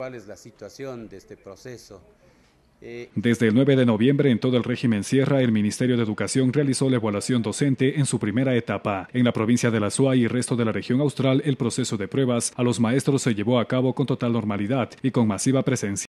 cuál es la situación de este proceso. Eh, Desde el 9 de noviembre en todo el régimen Sierra, el Ministerio de Educación realizó la evaluación docente en su primera etapa. En la provincia de la SUA y resto de la región austral, el proceso de pruebas a los maestros se llevó a cabo con total normalidad y con masiva presencia.